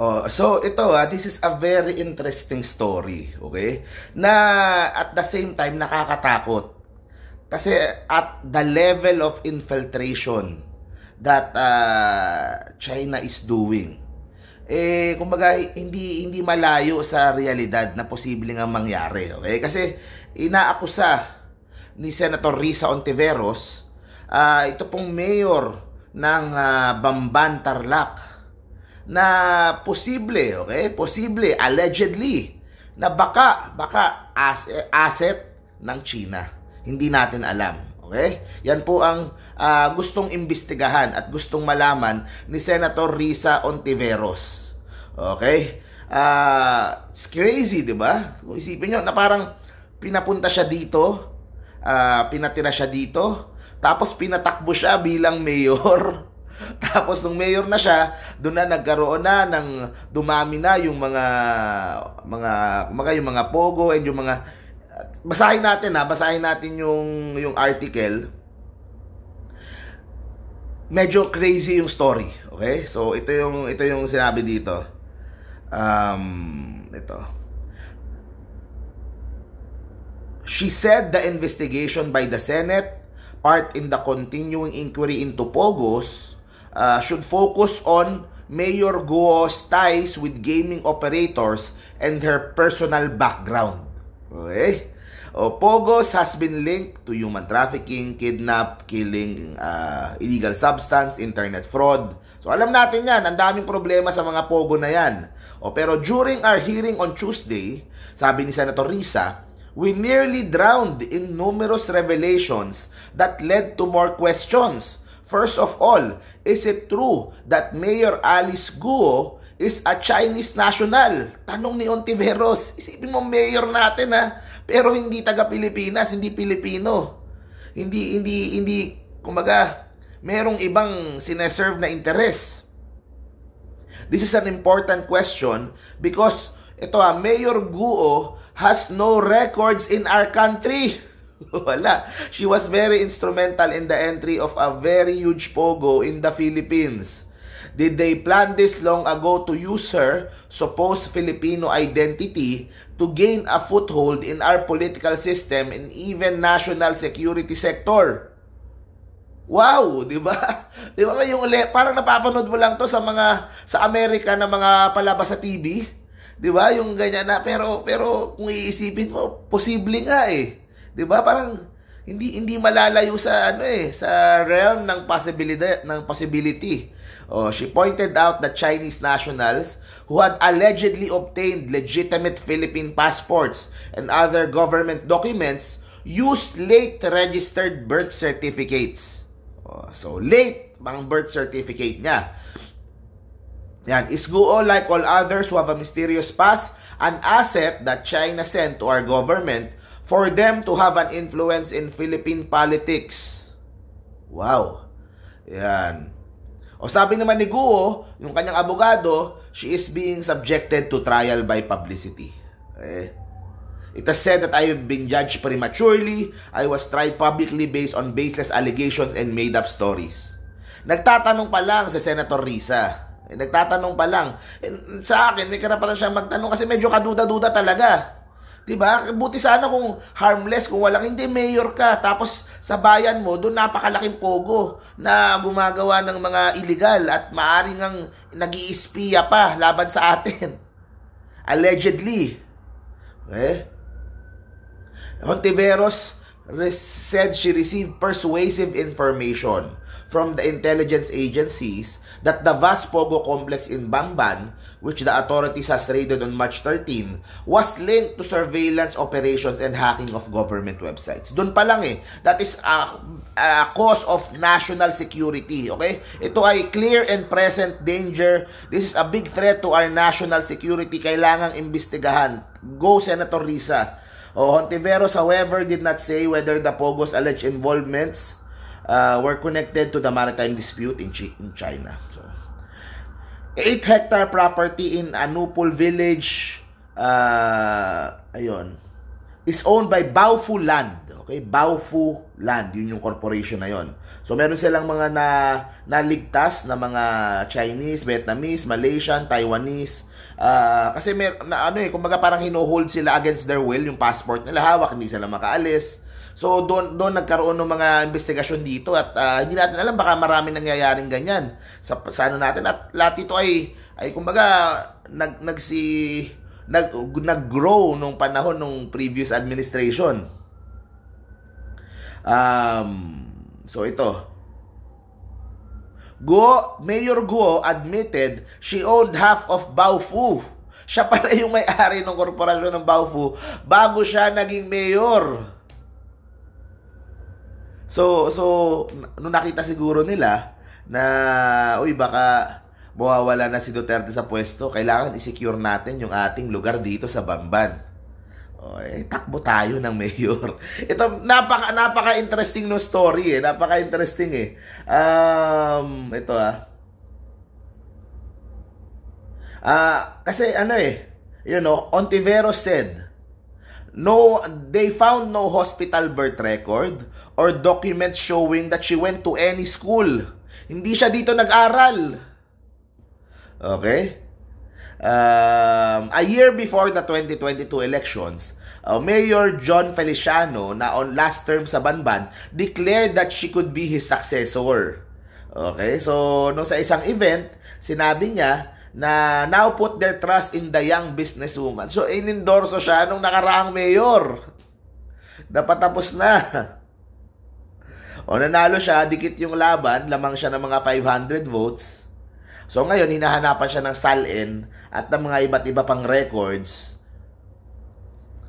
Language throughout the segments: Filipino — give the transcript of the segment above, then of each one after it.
Uh, so ito ha, ah, this is a very interesting story, okay? Na at the same time nakakatakot. Kasi at the level of infiltration that uh, China is doing. Eh kumbaga hindi hindi malayo sa realidad na posibleng ang mangyari, okay? Kasi inaakusa ni Senator Risa Ontiveros, uh, ito pong mayor ng uh, Bamban Tarlac na posible, okay? Posible, allegedly, na baka, baka as, asset ng China. Hindi natin alam. Okay? Yan po ang uh, gustong imbestigahan at gustong malaman ni Senator Risa Ontiveros. Okay? Uh, it's crazy, di ba? Kung isipin nyo, na parang pinapunta siya dito, uh, pinatira siya dito, tapos pinatakbo siya bilang mayor. Tapos nung mayor na siya, doon na nagkaroon na ng dumami na yung mga mga mga yung mga pogo and yung mga basahin natin ha, basahin natin yung yung article. Medyo crazy yung story, okay? So ito yung ito yung sinabi dito. Um ito. She said the investigation by the Senate, part in the continuing inquiry into Pogos, uh, should focus on Mayor Guo's ties with gaming operators and her personal background. Okay? O, Pogos has been linked to human trafficking, kidnap, killing, uh, illegal substance, internet fraud. So alam natin yan, ang daming problema sa mga Pogo na yan. O, pero during our hearing on Tuesday, sabi ni Senator Risa, we nearly drowned in numerous revelations that led to more questions First of all, is it true that Mayor Alice Guo is a Chinese national? Tanong ni Ontiveros. Isipin mo mayor natin ha, pero hindi taga Pilipinas, hindi Pilipino. Hindi hindi hindi kumbaga, merong ibang sineserve na interes. This is an important question because ito ha, Mayor Guo has no records in our country. Wala. She was very instrumental in the entry of a very huge pogo in the Philippines. Did they plan this long ago to use her supposed Filipino identity to gain a foothold in our political system and even national security sector? Wow, 'di ba? 'Di ba yung parang napapanood mo lang 'to sa mga sa Amerika na mga palabas sa TV, 'di ba? Yung ganyan na pero pero kung iisipin mo, posible nga eh. 'Di ba? Parang hindi hindi malalayo sa ano eh, sa realm ng possibility ng possibility. Oh, she pointed out that Chinese nationals who had allegedly obtained legitimate Philippine passports and other government documents used late registered birth certificates. Oh, so late bang birth certificate niya. Yan, Isguo, like all others who have a mysterious past, an asset that China sent to our government for them to have an influence in Philippine politics. Wow. Yan. O sabi naman ni Guo, yung kanyang abogado, she is being subjected to trial by publicity. Eh, It has said that I have been judged prematurely. I was tried publicly based on baseless allegations and made-up stories. Nagtatanong pa lang si Senator Risa. Eh, nagtatanong pa lang. Eh, sa akin, may karapatan siyang magtanong kasi medyo kaduda-duda talaga. 'Diba? Buti sana kung harmless, kung walang hindi mayor ka tapos sa bayan mo doon napakalaking pogo na gumagawa ng mga illegal at maaari ngang nag-iispiya pa laban sa atin. Allegedly. Eh? Hontiveros said she received persuasive information from the intelligence agencies that the vast Pogo complex in Bamban, which the authorities has raided on March 13, was linked to surveillance operations and hacking of government websites. Doon pa lang eh, that is a, a cause of national security, okay? Ito ay clear and present danger. This is a big threat to our national security. Kailangang imbestigahan. Go Senator Risa. Oh, Hontiveros, however, did not say whether the Pogo's alleged involvements uh, were connected to the maritime dispute in, Ch- in China. So, 8 hectare property in Anupol Village uh, ayun is owned by Baofu Land. Okay, Baofu Land, yun yung corporation na yun. So meron silang mga na naligtas na mga Chinese, Vietnamese, Malaysian, Taiwanese. Uh, kasi may na, ano eh, kumbaga parang hinuhold sila against their will yung passport nila hawak, hindi sila makaalis. So doon doon nagkaroon ng mga investigasyon dito at uh, hindi natin alam baka marami nangyayaring ganyan sa sa ano natin at lahat ito ay ay kumbaga nag nagsi nag naggrow nung panahon nung previous administration. Um, so ito. Guo, Mayor Guo admitted she owned half of Baofu. Siya pala yung may-ari ng korporasyon ng Baofu bago siya naging mayor. So, so, nung nakita siguro nila na, uy, baka mawawala na si Duterte sa pwesto, kailangan isecure natin yung ating lugar dito sa Bamban. Oy, oh, eh, takbo tayo ng mayor. Ito napaka napaka interesting no story eh, napaka interesting eh. Um, ito ah. Ah, kasi ano eh, you know, Ontiveros said no they found no hospital birth record or documents showing that she went to any school. Hindi siya dito nag-aral. Okay? Um, a year before the 2022 elections, uh, Mayor John Feliciano na on last term sa Banban declared that she could be his successor. Okay? So, no sa isang event, sinabi niya na now put their trust in the young businesswoman. So, inendorso siya nung nakaraang mayor. Napatapos na. O nanalo siya, dikit yung laban, lamang siya ng mga 500 votes. So ngayon, hinahanapan siya ng salin at ng mga iba't iba pang records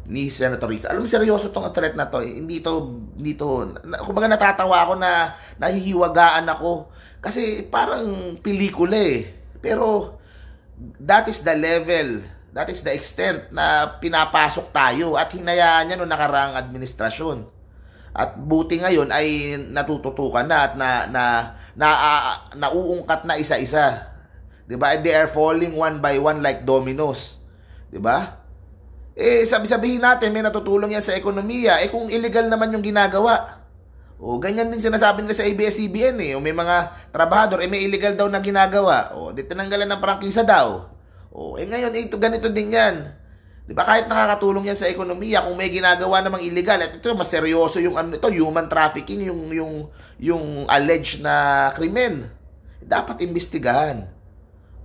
ni Senator Risa. Alam mo, seryoso tong threat na to. Eh, hindi to, hindi to, kumbaga natatawa ako na nahihiwagaan ako. Kasi parang pelikula eh. Pero that is the level, that is the extent na pinapasok tayo at hinayaan niya noong nakaraang administrasyon. At buti ngayon ay natututukan na at na na na uh, nauungkat na isa-isa. 'Di ba? They are falling one by one like dominoes. 'Di ba? Eh sabi-sabihin natin may natutulong yan sa ekonomiya. Eh kung illegal naman yung ginagawa, o oh, ganyan din sinasabi nila sa ABS-CBN eh. O oh, may mga trabahador, eh may illegal daw na ginagawa. O oh, di tinanggalan ng prangkisa daw. O eh ngayon, eh, ito, ganito din yan. Di ba? Kahit nakakatulong yan sa ekonomiya kung may ginagawa namang illegal. At ito, mas seryoso yung ano ito, human trafficking, yung, yung, yung alleged na krimen. Dapat imbestigahan.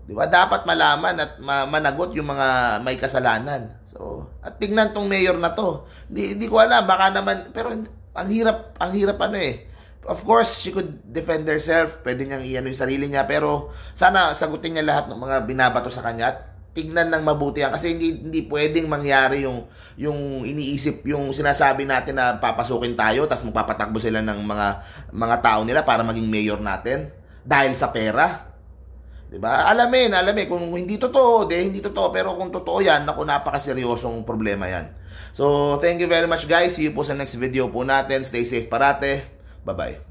Di ba? Dapat malaman at ma- managot yung mga may kasalanan. So, at tingnan tong mayor na to. Di, di ko alam, baka naman, pero ang hirap, ang hirap ano eh. Of course, she could defend herself. Pwede niyang iano yung sarili niya. Pero sana sagutin niya lahat ng mga binabato sa kanya at tignan ng mabuti yan. Kasi hindi, hindi pwedeng mangyari yung, yung iniisip, yung sinasabi natin na papasukin tayo tapos magpapatakbo sila ng mga, mga tao nila para maging mayor natin dahil sa pera. 'di ba? Alamin, alamin kung hindi totoo, 'di hindi totoo, pero kung totoo 'yan, nako napakaseryosong problema 'yan. So, thank you very much guys. See you po sa next video po natin. Stay safe parate. Bye-bye.